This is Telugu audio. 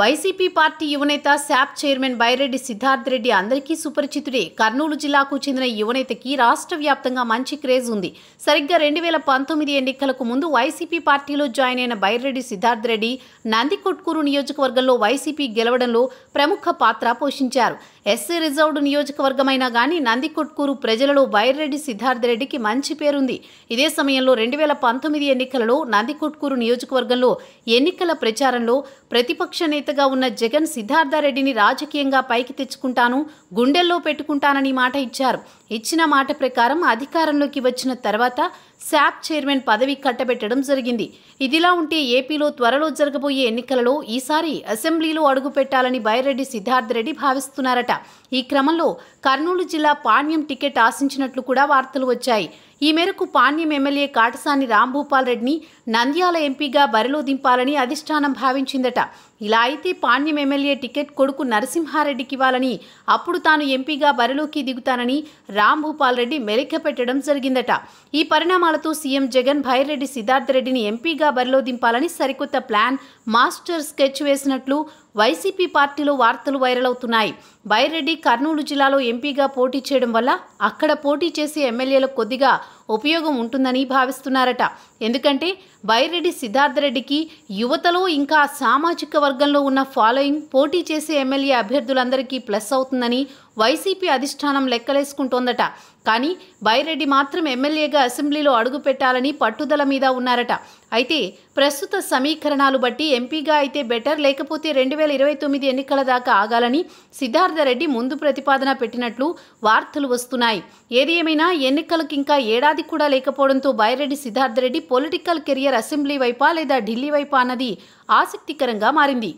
వైసీపీ పార్టీ యువనేత శాప్ చైర్మన్ బైరెడ్డి సిద్ధార్థ్ రెడ్డి అందరికీ సుపరిచితుడే కర్నూలు జిల్లాకు చెందిన యువనేతకి రాష్ట్ర వ్యాప్తంగా మంచి క్రేజ్ ఉంది సరిగ్గా రెండు వేల పంతొమ్మిది ఎన్నికలకు ముందు వైసీపీ పార్టీలో జాయిన్ అయిన బైరెడ్డి సిద్ధార్థ్ రెడ్డి నందికొట్కూరు నియోజకవర్గంలో వైసీపీ గెలవడంలో ప్రముఖ పాత్ర పోషించారు ఎస్సీ రిజర్వ్డ్ నియోజకవర్గమైనా కానీ నందికొట్కూరు ప్రజలలో బైరెడ్డి సిద్ధార్థ్ రెడ్డికి మంచి పేరుంది ఇదే సమయంలో రెండు వేల పంతొమ్మిది ఎన్నికలలో నందికొట్కూరు నియోజకవర్గంలో ఎన్నికల ప్రచారంలో ప్రతిపక్ష రచయితగా ఉన్న జగన్ సిద్ధార్థారెడ్డిని రాజకీయంగా పైకి తెచ్చుకుంటాను గుండెల్లో పెట్టుకుంటానని మాట ఇచ్చారు ఇచ్చిన మాట ప్రకారం అధికారంలోకి వచ్చిన తర్వాత శాప్ చైర్మన్ పదవి కట్టబెట్టడం జరిగింది ఇదిలా ఉంటే ఏపీలో త్వరలో జరగబోయే ఎన్నికలలో ఈసారి అసెంబ్లీలో అడుగుపెట్టాలని బైరెడ్డి సిద్ధార్థరెడ్డి భావిస్తున్నారట ఈ క్రమంలో కర్నూలు జిల్లా పాణ్యం టికెట్ ఆశించినట్లు కూడా వార్తలు వచ్చాయి ఈ మేరకు పాణ్యం ఎమ్మెల్యే కాటసాని రాంభూపాల్ రెడ్డిని నంద్యాల ఎంపీగా బరిలో దింపాలని అధిష్టానం భావించిందట ఇలా అయితే పాణ్యం ఎమ్మెల్యే టికెట్ కొడుకు నరసింహారెడ్డికి ఇవ్వాలని అప్పుడు తాను ఎంపీగా బరిలోకి దిగుతానని రాంభూపాల్ రెడ్డి మెలిక పెట్టడం జరిగిందట ఈ పరిణామాలతో సీఎం జగన్ భైరెడ్డి సిద్ధార్థ రెడ్డిని ఎంపీగా బరిలో దింపాలని సరికొత్త ప్లాన్ మాస్టర్ స్కెచ్ వేసినట్లు వైసీపీ పార్టీలో వార్తలు వైరల్ అవుతున్నాయి బైరెడ్డి కర్నూలు జిల్లాలో ఎంపీగా పోటీ చేయడం వల్ల అక్కడ పోటీ చేసే ఎమ్మెల్యేలకు కొద్దిగా ఉపయోగం ఉంటుందని భావిస్తున్నారట ఎందుకంటే బైరెడ్డి సిద్ధార్థరెడ్డికి యువతలో ఇంకా సామాజిక వర్గంలో ఉన్న ఫాలోయింగ్ పోటీ చేసే ఎమ్మెల్యే అభ్యర్థులందరికీ ప్లస్ అవుతుందని వైసీపీ అధిష్టానం లెక్కలేసుకుంటోందట కానీ బైరెడ్డి మాత్రం ఎమ్మెల్యేగా అసెంబ్లీలో అడుగుపెట్టాలని పట్టుదల మీద ఉన్నారట అయితే ప్రస్తుత సమీకరణాలు బట్టి ఎంపీగా అయితే బెటర్ లేకపోతే రెండు వేల ఇరవై తొమ్మిది ఎన్నికల దాకా ఆగాలని సిద్ధార్థరెడ్డి ముందు ప్రతిపాదన పెట్టినట్లు వార్తలు వస్తున్నాయి ఏది ఏమైనా ఎన్నికలకు ఇంకా ఏడాది కూడా లేకపోవడంతో Byreddy Siddharth Reddy political career assembly వైపా లేదా ఢిల్లీ వైపా అన్నది ఆసక్తికరంగా మారింది